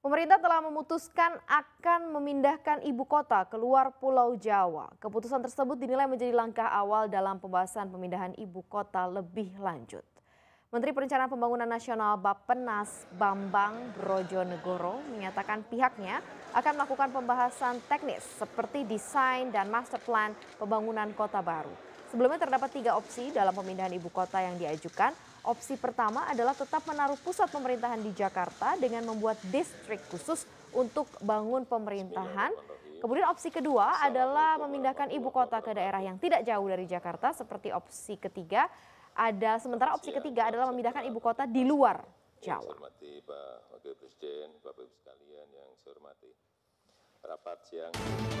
Pemerintah telah memutuskan akan memindahkan ibu kota keluar Pulau Jawa. Keputusan tersebut dinilai menjadi langkah awal dalam pembahasan pemindahan ibu kota lebih lanjut. Menteri Perencanaan Pembangunan Nasional Bappenas Bambang Brojonegoro menyatakan pihaknya akan melakukan pembahasan teknis seperti desain dan master plan pembangunan kota baru. Sebelumnya terdapat tiga opsi dalam pemindahan ibu kota yang diajukan, Opsi pertama adalah tetap menaruh pusat pemerintahan di Jakarta dengan membuat distrik khusus untuk bangun pemerintahan. Kemudian opsi kedua adalah memindahkan ibu kota ke daerah yang tidak jauh dari Jakarta seperti opsi ketiga. Ada sementara opsi ketiga adalah memindahkan ibu kota di luar Jawa. hormati Pak Wakil Presiden, Bapak Ibu sekalian yang saya hormati. Rapat siang